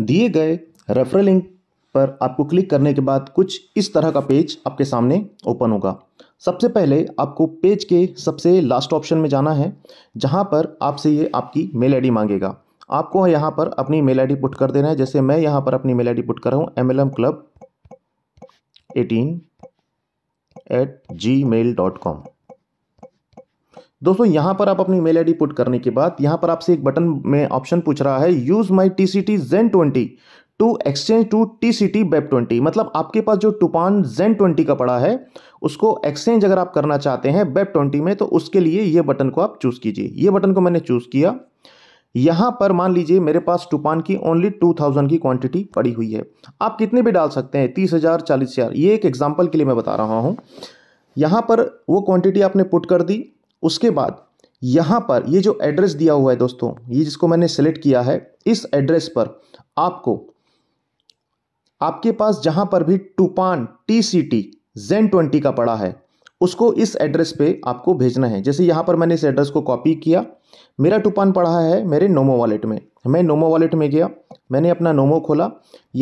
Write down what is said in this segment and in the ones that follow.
दिए गए referral link पर आपको क्लिक करने के बाद कुछ इस तरह का पेज आपके सामने ओपन होगा सबसे पहले आपको पेज के सबसे लास्ट ऑप्शन में जाना है जहां पर आपसे ये आपकी मेल आईडी मांगेगा आपको यहाँ पर अपनी मेल आईडी पुट कर देना है जैसे मैं यहाँ पर अपनी मेल आईडी पुट कर रहा हूँ M L M club eighteen at gmail dot com दोस्तों यहाँ पर आप अपनी मेल आईडी पुट करने के बाद यहाँ पर आपसे एक बटन में ऑप्शन पूछ रहा है use my T C T gen twenty to exchange to T C T BEP twenty मतलब आपके पास जो टूपान जेन ट्वेंटी का पड़ा है उसको एक्सचेंज अगर आप करना चाहते हैं बेब ट्वेंटी में तो उसके लिए ये बटन को आप चूज़ कीजिए ये बटन को मैंने चूज़ किया यहाँ पर मान लीजिए मेरे पास टूपान की ओनली टू थाउजेंड की क्वांटिटी पड़ी हुई है आप कितने भी डाल सकते हैं तीस हज़ार चालीस हज़ार ये एक एग्जाम्पल के लिए मैं बता रहा हूँ यहाँ पर वो क्वांटिटी आपने पुट कर दी उसके बाद यहाँ पर ये जो एड्रेस दिया हुआ है दोस्तों ये जिसको मैंने सेलेक्ट किया है इस एड्रेस पर आपको आपके पास जहाँ पर भी टूपान T C T gen twenty का पड़ा है उसको इस एड्रेस पे आपको भेजना है जैसे यहाँ पर मैंने इस एड्रेस को कॉपी किया मेरा टूपान पड़ा है मेरे नोमो वॉलेट में मैं नोमो वॉलेट में गया मैंने अपना नोमो खोला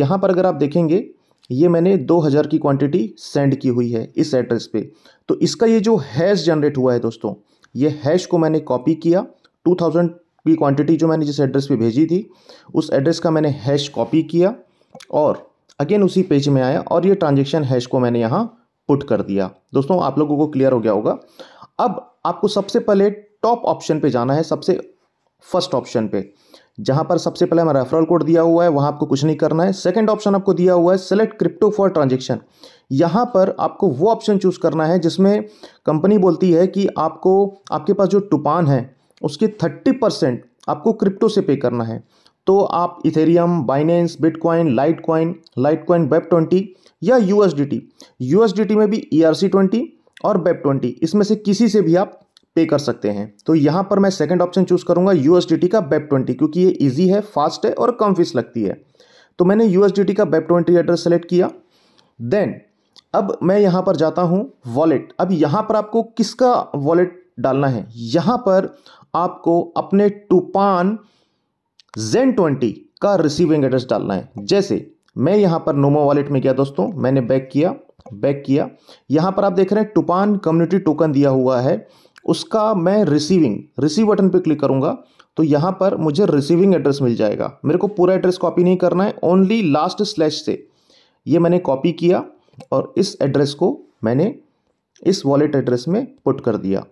यहाँ पर अगर आप देखेंगे ये मैंने 2000 की क्वांटिटी सेंड की हुई है इस एड्रेस पे तो इसका ये जो हैश जनरेट हुआ है दोस्तों ये हैश को मैंने कॉपी किया टू थाउजेंड की क्वांटिटी जो मैंने जिस एड्रेस पे भेजी थी उस एड्रेस का मैंने हैश कॉपी किया और अगेन उसी पेज में आया और ये ट्रांजेक्शन हैश को मैंने यहाँ पुट कर दिया दोस्तों आप लोगों को क्लियर हो गया होगा अब आपको सबसे पहले टॉप ऑप्शन पर जाना है सबसे फर्स्ट ऑप्शन पर जहां पर सबसे पहले हमारा रेफरल कोड दिया हुआ है वहां आपको कुछ नहीं करना है सेकंड ऑप्शन आपको दिया हुआ है सेलेक्ट क्रिप्टो फॉर ट्रांजेक्शन यहाँ पर आपको वो ऑप्शन चूज़ करना है जिसमें कंपनी बोलती है कि आपको आपके पास जो टुपान है उसके थर्टी परसेंट आपको क्रिप्टो से पे करना है तो आप Ethereum Binance Bitcoin Litecoin Litecoin BEP twenty या यू यूएसडीटी में भी ई आर सी ट्वेंटी और वेब ट्वेंटी इसमें से किसी से भी आप पे कर सकते हैं तो यहाँ पर मैं सेकंड ऑप्शन चूज़ करूँगा यूएसडीटी का वेब ट्वेंटी क्योंकि ये इजी है फास्ट है और कम फीस लगती है तो मैंने यूएसडीटी का वेब ट्वेंटी एड्रेस सेलेक्ट किया देन अब मैं यहां पर जाता हूं वॉलेट अब यहां पर आपको किसका वॉलेट डालना है यहां पर आपको अपने टूपान जेन ट्वेंटी का रिसीविंग एड्रेस डालना है जैसे मैं यहां पर नोमो वॉलेट में गया दोस्तों मैंने बैक किया बैक किया यहां पर आप देख रहे हैं टूपान कम्युनिटी टोकन दिया हुआ है उसका मैं रिसीविंग रिसीव बटन पे क्लिक करूंगा तो यहां पर मुझे रिसीविंग एड्रेस मिल जाएगा मेरे को पूरा एड्रेस कॉपी नहीं करना है ओनली लास्ट स्लैश से ये मैंने कॉपी किया और इस एड्रेस को मैंने इस वॉलेट एड्रेस में पुट कर दिया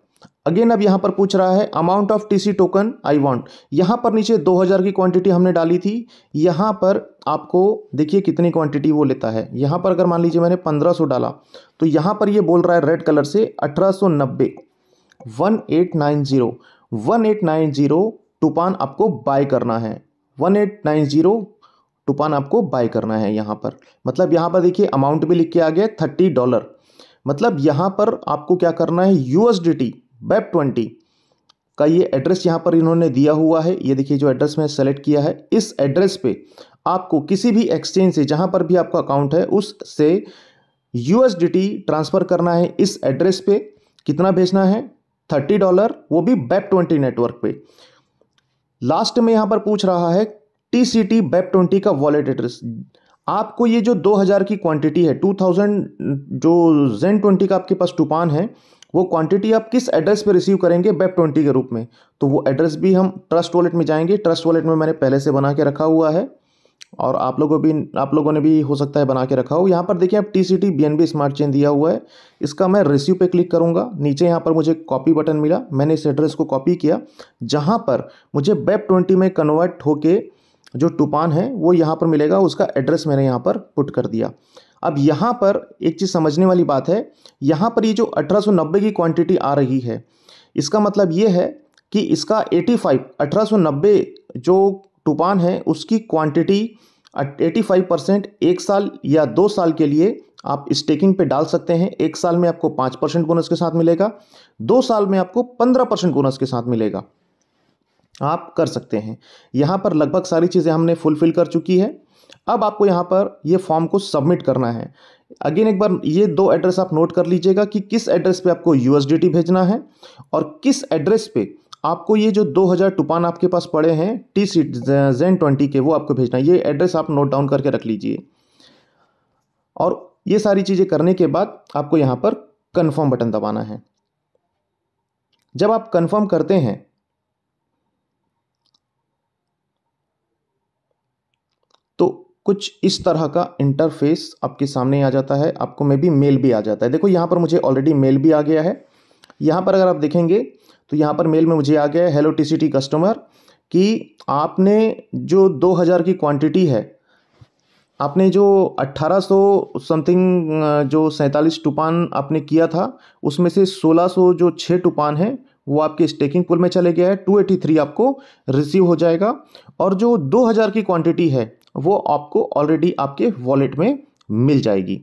अगेन अब यहां पर पूछ रहा है amount of TC token I want यहां पर नीचे 2000 की क्वांटिटी हमने डाली थी यहां पर आपको देखिए कितनी क्वांटिटी वो लेता है यहां पर अगर मान लीजिए मैंने 1500 डाला तो यहां पर ये बोल रहा है रेड कलर से 1890 1890 1890 टूपान आपको बाय करना है 1890 टूपान आपको बाय करना है यहाँ पर मतलब यहाँ पर देखिए अमाउंट भी लिख के आ गया थर्टी डॉलर मतलब यहाँ पर आपको क्या करना है U S D T twenty का ये एड्रेस यहाँ पर इन्होंने दिया हुआ है ये देखिए जो एड्रेस मैं सेलेक्ट किया है इस एड्रेस पे आपको किसी भी एक्सचेंज से जहाँ पर भी आपका अकाउंट है उससे यू ट्रांसफ़र करना है इस एड्रेस पे कितना भेजना है थर्टी डॉलर वो भी बैप ट्वेंटी नेटवर्क पे लास्ट में यहाँ पर पूछ रहा है T C T BEP twenty का वॉलेट एड्रेस आपको ये जो 2000 की क्वांटिटी है 2000 जो जेन ट्वेंटी का आपके पास टूपान है वो क्वांटिटी आप किस एड्रेस पे रिसीव करेंगे वेब ट्वेंटी के रूप में तो वो एड्रेस भी हम ट्रस्ट वॉलेट में जाएंगे ट्रस्ट वॉलेट में मैंने पहले से बना के रखा हुआ है और आप लोगों भी आप लोगों ने भी हो सकता है बना के रखा हो यहाँ पर देखिए आप T C T B N B smart chain दिया हुआ है इसका मैं रिसीव पे क्लिक करूँगा नीचे यहाँ पर मुझे कॉपी बटन मिला मैंने इस एड्रेस को कॉपी किया जहाँ पर मुझे वेब ट्वेंटी में कन्वर्ट होके जो टूपान है वो यहाँ पर मिलेगा उसका एड्रेस मैंने यहाँ पर पुट कर दिया अब यहाँ पर एक चीज़ समझने वाली बात है यहाँ पर ये जो 1890 की क्वांटिटी आ रही है इसका मतलब ये है कि इसका 85 1890 जो टूपान है उसकी क्वांटिटी 85 परसेंट एक साल या दो साल के लिए आप स्टेकिंग पे डाल सकते हैं एक साल में आपको पाँच परसेंट बोनस के साथ मिलेगा दो साल में आपको पंद्रह परसेंट बोनस के साथ मिलेगा आप कर सकते हैं यहाँ पर लगभग सारी चीज़ें हमने फुलफ़िल कर चुकी है अब आपको यहाँ पर ये फॉर्म को सबमिट करना है अगेन एक बार ये दो एड्रेस आप नोट कर लीजिएगा कि किस एड्रेस पे आपको यू भेजना है और किस एड्रेस पे आपको ये जो 2000 टुपान आपके पास पड़े हैं टी सी जेन ट्वेंटी के वो आपको भेजना है ये एड्रेस आप नोट डाउन करके रख लीजिए और ये सारी चीज़ें करने के बाद आपको यहाँ पर कन्फर्म बटन दबाना है जब आप कन्फर्म करते हैं तो कुछ इस तरह का इंटरफेस आपके सामने आ जाता है आपको मे बी मेल भी आ जाता है देखो यहाँ पर मुझे ऑलरेडी मेल भी आ गया है यहाँ पर अगर आप देखेंगे तो यहाँ पर मेल में मुझे आ गया है हेलो टीसीटी कस्टमर कि आपने जो 2000 की क्वांटिटी है आपने जो 1800 समथिंग जो सैंतालीस टुपान आपने किया था उसमें से 1600 जो छः टुपान हैं वो आपके स्टेकिंग पुल में चले गया है 283 आपको रिसीव हो जाएगा और जो 2000 की क्वांटिटी है वो आपको ऑलरेडी आपके वॉलेट में मिल जाएगी